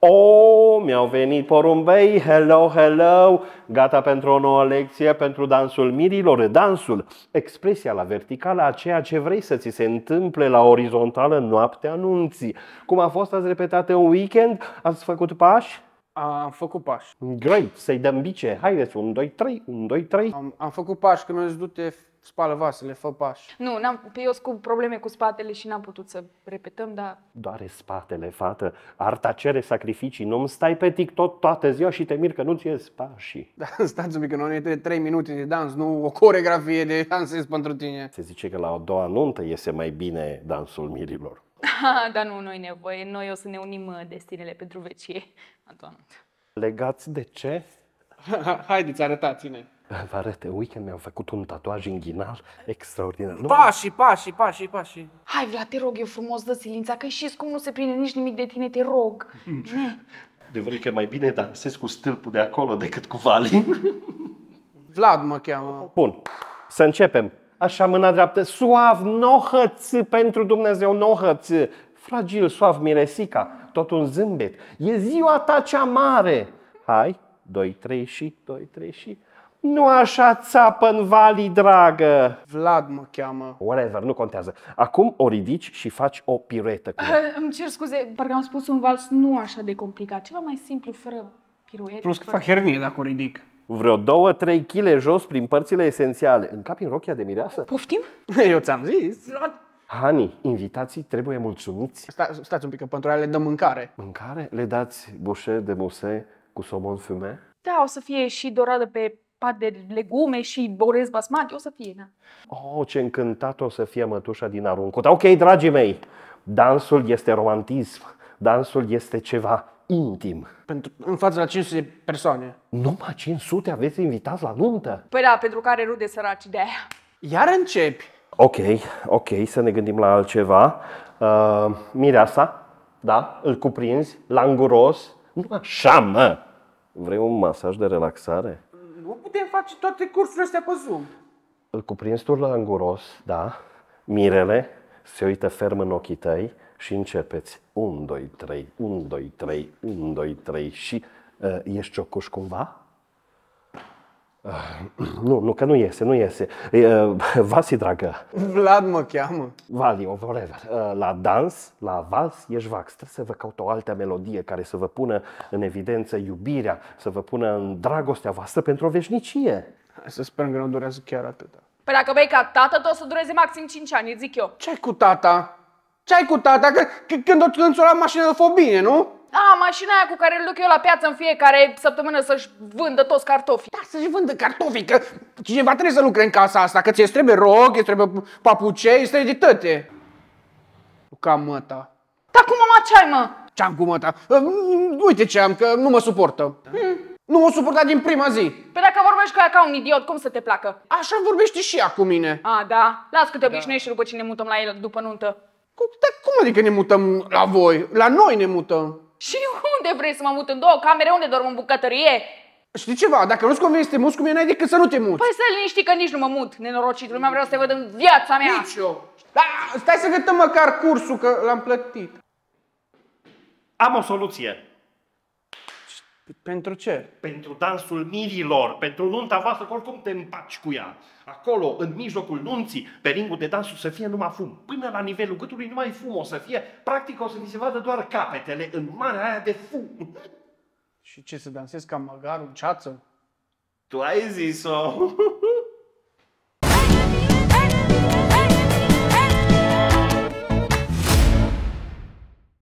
Oh, mi-au venit porumbei, hello, hello, gata pentru o nouă lecție, pentru dansul mirilor, dansul, expresia la verticală a ceea ce vrei să ți se întâmple la orizontală noaptea anunții. Cum a fost, ați repetat un weekend, ați făcut pași? Am făcut pași. Great, să-i dăm bice, haideți, un, doi, trei, un, doi, trei. Am, am făcut pași, când mi-a zis du-te spală vasele, fă pași. Nu, n-am, eu cu probleme cu spatele și n-am putut să repetăm, dar... Doare spatele, fată. Arta cere sacrificii. Nu-mi stai pe TikTok toată ziua și te mir că nu-ți ies pașii. Da, stați un pic, că ne trebuie 3 minute de dans, nu o coregrafie de dansez pentru tine. Se zice că la o doua nuntă iese mai bine dansul mirilor. Ah, dar nu, noi nevoie. Noi o să ne unim uh, destinele pentru vecie, Antoan. Legați de ce? Haideți, arătați-ne. Vă arăt, în weekend mi-am făcut un tatuaj inghinal extraordinar. Pași, pași, pași, pași. Hai, Vlad, te rog eu frumos, dă silința, că și cum nu se prinde nici nimic de tine, te rog. Mm. De vreo că mai bine dansez cu stâlpul de acolo decât cu Valin? Vlad mă cheamă. Bun, să începem. Așa, mâna dreaptă, suav, nohăț pentru Dumnezeu, nohăț. Fragil, suav, miresica, tot un zâmbet. E ziua ta cea mare. Hai, 2, 3 și, 2, 3 și. Nu așa țapă în vali, dragă! Vlad mă cheamă. Whatever, nu contează. Acum o ridici și faci o piruetă. Cu eh, ea. Îmi cer scuze, parcă am spus un vals nu așa de complicat. Ceva mai simplu, fără piruete. Plus că fără... fac hernie dacă o ridic. Vreo două trei kg jos prin părțile esențiale. În cap în rochia de mireasă? Poftim? Eu ți-am zis. Hani, invitații trebuie mulțumiți. Sta, stați un pic, că pentru aia le dăm mâncare. Mâncare? Le dați bușe de muse cu somon fume? Da, o să fie și doradă pe pat de legume și orez basmati, o să fie. Da. Oh, ce încântat o să fie mătușa din aruncut. Ok, dragii mei, dansul este romantism, dansul este ceva intim. Pentru, în fața la 500 de persoane. Numai 500 aveți invitați la nuntă? Păi da, pentru care rude săraci de aia. Iar începi. Ok, ok, să ne gândim la altceva. Uh, mireasa, da, îl cuprinzi, languros. Nu așa, mă! Vrei un masaj de relaxare? putem face toate cursurile astea pe Zoom. Îl cuprins tu la anguros, da, mirele, se uită ferm în ochii tăi și începeți 1, 2, 3, 1, 2, 3, 1, 2, 3 și uh, ești ciocuș cumva? Ah, nu, nu, că nu iese, nu iese. Vasi, dragă. Vlad mă cheamă. o whatever. La dans, la vals, ești vax. Trebuie să vă caut o altă melodie care să vă pună în evidență iubirea, să vă pună în dragostea voastră pentru o veșnicie. Hai să sperăm că nu durează chiar atât. Păi dacă bei ca tată, tot o să dureze maxim 5 ani, zic eu. Ce-ai cu tata? Ce-ai cu tata? când o când, când, când, când, când, a, da, mașina aia cu care îl duc eu la piață în fiecare săptămână să-și vândă toți cartofii. Da, să-și vândă cartofii, că cineva trebuie să lucre în casa asta, că ți-e trebuie rog, îți trebuie papucei, îți trebuie de toate. Ca măta. Dar cum am ce mă? Ce-am cu măta? Ă, uite ce am, că nu mă suportă. Hmm. Nu mă suporta din prima zi. Pe păi dacă vorbești cu ea ca un idiot, cum să te placă? Așa vorbește și ea cu mine. A, da? Las că te da. obișnuiești da. după ce ne mutăm la el după nuntă. Cum, dar cum adică ne mutăm la voi? La noi ne mutăm. Și unde vrei să mă mut în două camere? Unde dorm în bucătărie? Știi ceva, dacă nu-ți convine să te muți cu mine, n-ai decât să nu te muți. Păi stai liniști că nici nu mă mut, nenorocit. Nu mai vreau să te văd în viața mea. Nici eu. Da, stai să gătăm măcar cursul, că l-am plătit. Am o soluție. Pentru ce? Pentru dansul mirilor, pentru nunta voastră, că oricum te împaci cu ea. Acolo, în mijlocul nunții, pe ringul de dans o să fie numai fum. Până la nivelul gâtului nu mai fum o să fie. Practic o să vi se vadă doar capetele în marea aia de fum. Și ce, să dansezi ca măgarul ceață? Tu ai zis-o!